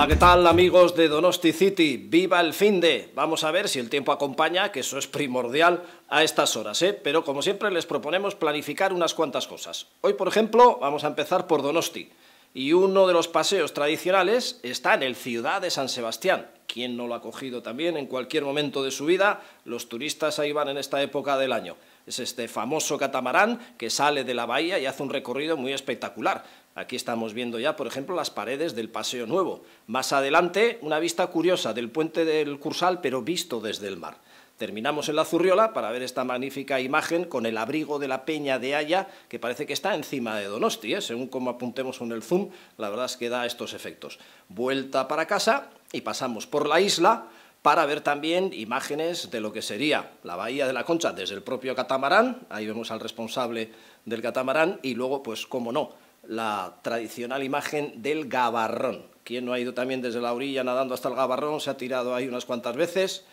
Hola, ¿qué tal amigos de Donosti City? ¡Viva el fin de! Vamos a ver si el tiempo acompaña, que eso es primordial a estas horas, ¿eh? Pero como siempre les proponemos planificar unas cuantas cosas. Hoy, por ejemplo, vamos a empezar por Donosti. Y uno de los paseos tradicionales está en el Ciudad de San Sebastián. ¿Quién no lo ha cogido también en cualquier momento de su vida? Los turistas ahí van en esta época del año. Es este famoso catamarán que sale de la bahía y hace un recorrido muy espectacular. Aquí estamos viendo ya, por ejemplo, las paredes del Paseo Nuevo. Más adelante, una vista curiosa del puente del Cursal, pero visto desde el mar. Terminamos en la Zurriola para ver esta magnífica imagen con el abrigo de la peña de Haya, que parece que está encima de Donosti, ¿eh? según como apuntemos con el zoom, la verdad es que da estos efectos. Vuelta para casa y pasamos por la isla para ver también imágenes de lo que sería la Bahía de la Concha desde el propio catamarán, ahí vemos al responsable del catamarán, y luego, pues, cómo no, la tradicional imagen del gabarrón. Quién no ha ido también desde la orilla nadando hasta el gabarrón se ha tirado ahí unas cuantas veces.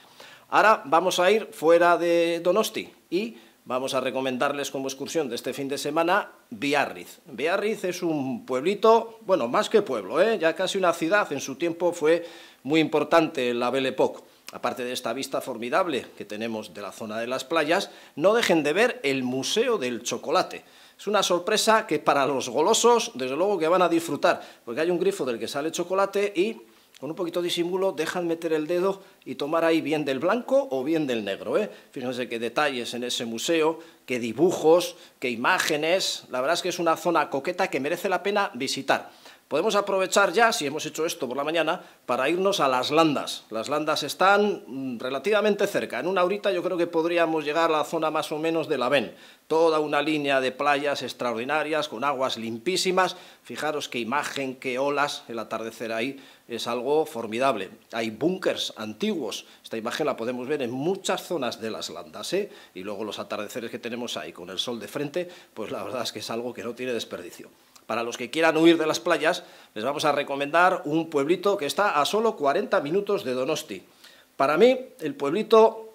Ahora vamos a ir fuera de Donosti y vamos a recomendarles como excursión de este fin de semana Biarritz. Biarritz es un pueblito, bueno, más que pueblo, ¿eh? ya casi una ciudad, en su tiempo fue muy importante la Belle Époque aparte de esta vista formidable que tenemos de la zona de las playas, no dejen de ver el Museo del Chocolate. Es una sorpresa que para los golosos, desde luego que van a disfrutar, porque hay un grifo del que sale chocolate y con un poquito de disimulo dejan meter el dedo y tomar ahí bien del blanco o bien del negro. ¿eh? Fíjense qué detalles en ese museo, qué dibujos, qué imágenes. La verdad es que es una zona coqueta que merece la pena visitar podemos aprovechar ya, si hemos hecho esto por la mañana, para irnos a las landas. Las landas están mm, relativamente cerca. En una horita yo creo que podríamos llegar a la zona más o menos de la Ven. Toda una línea de playas extraordinarias, con aguas limpísimas. Fijaros qué imagen, qué olas, el atardecer ahí es algo formidable. Hay búnkers antiguos, esta imagen la podemos ver en muchas zonas de las landas, ¿eh? y luego los atardeceres que tenemos ahí con el sol de frente, pues la verdad es que es algo que no tiene desperdicio. Para los que quieran huir de las playas, les vamos a recomendar un pueblito que está a solo 40 minutos de Donosti. Para mí, el pueblito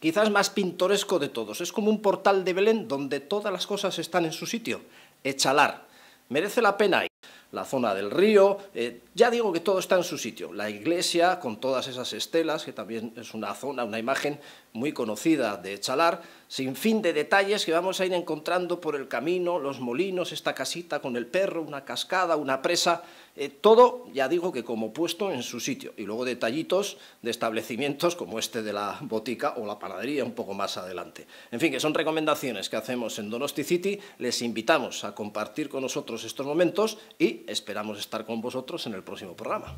quizás más pintoresco de todos. Es como un portal de Belén donde todas las cosas están en su sitio. Echalar. Merece la pena la zona del río. Eh, ya digo que todo está en su sitio. La iglesia, con todas esas estelas, que también es una zona, una imagen muy conocida de Chalar, sin fin de detalles que vamos a ir encontrando por el camino, los molinos, esta casita con el perro, una cascada, una presa, eh, todo, ya digo, que como puesto en su sitio. Y luego detallitos de establecimientos como este de la botica o la panadería un poco más adelante. En fin, que son recomendaciones que hacemos en Donosti City. Les invitamos a compartir con nosotros estos momentos y esperamos estar con vosotros en el próximo programa.